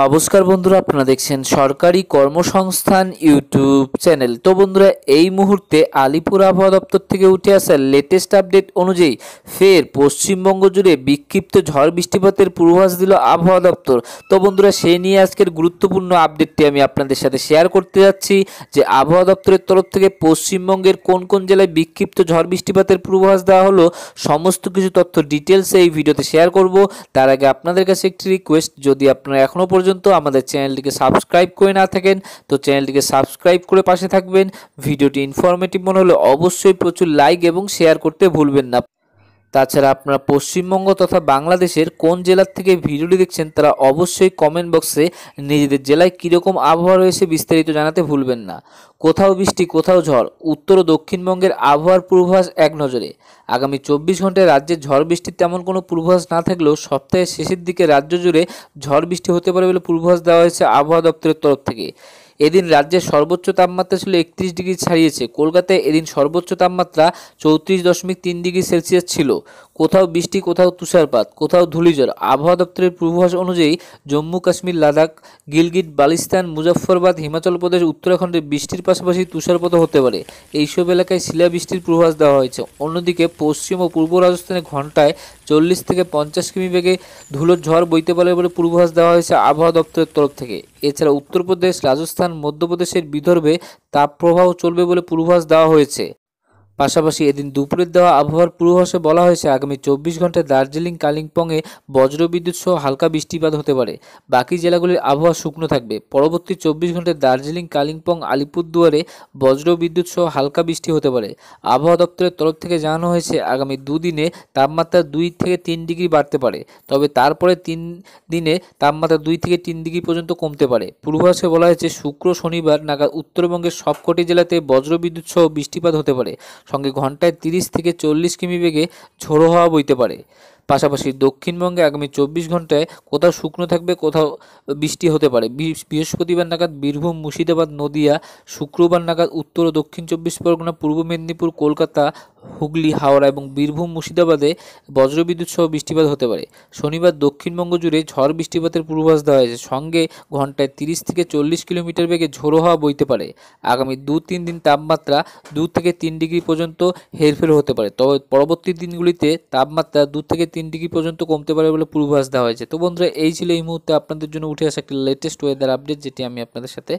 নমস্কার বন্ধুরা আপনারা দেখছেন সরকারি কর্মসংস্থান ইউটিউব চ্যানেল তো বন্ধুরা এই মুহূর্তে আলিপুর আবহাওয়া দপ্তর থেকে উঠে আসা লেটেস্ট আপডেট অনুযায়ী ফের পশ্চিমবঙ্গ জুড়ে বিক্ষিপ্ত ঝড় বৃষ্টিপাতের পূর্বাভাস দিল আবহাওয়া দপ্তর তো বন্ধুরা সেই নিয়ে আজকের গুরুত্বপূর্ণ আপডেটটি আমি আপনাদের সাথে শেয়ার করতে যাচ্ছি যে আবহাওয়া দপ্তরের তরফ থেকে পশ্চিমবঙ্গের কোন কোন জেলায় বিক্ষিপ্ত ঝড় বৃষ্টিপাতের পূর্বাভাস দেওয়া হলো সমস্ত কিছু তথ্য ডিটেলসে এই ভিডিওতে শেয়ার করব তার আগে আপনাদের কাছে একটি রিকোয়েস্ট যদি আপনারা এখনও পর্যন্ত আমাদের চ্যানেলটিকে সাবস্ক্রাইব করে না থাকেন তো চ্যানেলটিকে সাবস্ক্রাইব করে পাশে থাকবেন ভিডিওটি ইনফরমেটিভ মনে হলে অবশ্যই প্রচুর লাইক এবং শেয়ার করতে ভুলবেন না তাছাড়া আপনারা পশ্চিমবঙ্গ তথা বাংলাদেশের কোন জেলার থেকে ভিডিওটি দেখছেন তারা অবশ্যই কমেন্ট বক্সে নিজেদের জেলায় কীরকম আবহাওয়া রয়েছে বিস্তারিত জানাতে ভুলবেন না কোথাও বৃষ্টি কোথাও ঝড় উত্তর ও দক্ষিণবঙ্গের আবহাওয়ার পূর্বাভাস এক নজরে আগামী চব্বিশ ঘন্টায় রাজ্যে ঝড় বৃষ্টির তেমন কোনো পূর্বাভাস না থাকলেও সপ্তাহের শেষের দিকে রাজ্য জুড়ে ঝড় বৃষ্টি হতে পারে বলে পূর্বাভাস দেওয়া হয়েছে আবহাওয়া দপ্তরের তরফ থেকে এদিন রাজ্যের সর্বোচ্চ তাপমাত্রা ছিল একত্রিশ ডিগ্রি ছাড়িয়েছে কলকাতায় এদিন সর্বোচ্চ তাপমাত্রা চৌত্রিশ দশমিক তিন ডিগ্রি সেলসিয়াস ছিল কোথাও বৃষ্টি কোথাও তুষারপাত কোথাও ধূলিঝড় আবহাওয়া দপ্তরের পূর্বাভাস অনুযায়ী জম্মু কাশ্মীর লাদাখ গিলগিট বালিস্তান মুজফ্ফরবাদ হিমাচল প্রদেশ উত্তরাখণ্ডে বৃষ্টির পাশাপাশি তুষারপাত হতে পারে এইসব এলাকায় শিলাবৃষ্টির পূর্বাভাস দেওয়া হয়েছে অন্যদিকে পশ্চিম ও পূর্ব রাজস্থানে ঘন্টায় চল্লিশ থেকে পঞ্চাশ কিমি বেগে ধুলোর ঝড় বইতে পারে বলে পূর্বাভাস দেওয়া হয়েছে আবহাওয়া দপ্তরের তরফ থেকে এছাড়া উত্তরপ্রদেশ রাজস্থান মধ্যপ্রদেশের বিদর্ভে তাপপ্রবাহ চলবে বলে পূর্বাভাস দেওয়া হয়েছে পাশাপাশি এদিন দুপুরের দেওয়া আবহাওয়ার পূর্বাভাসে বলা হয়েছে আগামী চব্বিশ ঘন্টায় দার্জিলিং কালিম্পংয়ে বজ্রবিদ্যুৎ সহ হালকা বৃষ্টিপাত হতে পারে বাকি জেলাগুলির আবহাওয়া শুকনো থাকবে পরবর্তী চব্বিশ ঘন্টায় দার্জিলিং কালিম্পং আলিপুরদুয়ারে বজ্রবিদ্যুৎ সহ হালকা বৃষ্টি হতে পারে আবহাওয়া দপ্তরের তরফ থেকে জানানো হয়েছে আগামী দুদিনে তাপমাত্রা দুই থেকে তিন ডিগ্রি বাড়তে পারে তবে তারপরে তিন দিনে তাপমাত্রা দুই থেকে তিন ডিগ্রি পর্যন্ত কমতে পারে পূর্বাভাসে বলা হয়েছে শুক্র শনিবার নাগাদ উত্তরবঙ্গের সবকটি জেলাতে বজ্রবিদ্যুৎ সহ বৃষ্টিপাত হতে পারে সঙ্গে ঘন্টায় তিরিশ থেকে চল্লিশ কিমি বেগে ঝোড়ো হাওয়া বইতে পারে পাশাপাশি দক্ষিণবঙ্গে আগামী চব্বিশ ঘন্টায় কোথাও শুকনো থাকবে কোথাও বৃষ্টি হতে পারে বৃহস্পতিবার নাগাদ বীরভূম মুর্শিদাবাদ নদিয়া শুক্রবার নাগাদ উত্তর ও দক্ষিণ চব্বিশ পরগনা পূর্ব মেদিনীপুর কলকাতা হুগলি হাওড়া এবং বীরভূম মুর্শিদাবাদে বজ্রবিদ্যুৎ সহ বৃষ্টিপাত হতে পারে শনিবার দক্ষিণবঙ্গ জুড়ে ঝড় বৃষ্টিপাতের পূর্বাভাস দেওয়া হয়েছে সঙ্গে ঘন্টায় তিরিশ থেকে চল্লিশ কিলোমিটার বেগে ঝোড়ো হাওয়া বইতে পারে আগামী দু তিন দিন তাপমাত্রা দু থেকে তিন ডিগ্রি পর্যন্ত হেরফের হতে পারে তবে পরবর্তী দিনগুলিতে তাপমাত্রা দু থেকে তিন ডিগ্রি পর্যন্ত কমতে পারে বলে পূর্বাভাস দেওয়া হয়েছে তো বন্ধুরা এই ছিল এই মুহূর্তে আপনাদের জন্য উঠে আসা একটি লেটেস্ট ওয়েদার আপডেট যেটি আমি আপনাদের সাথে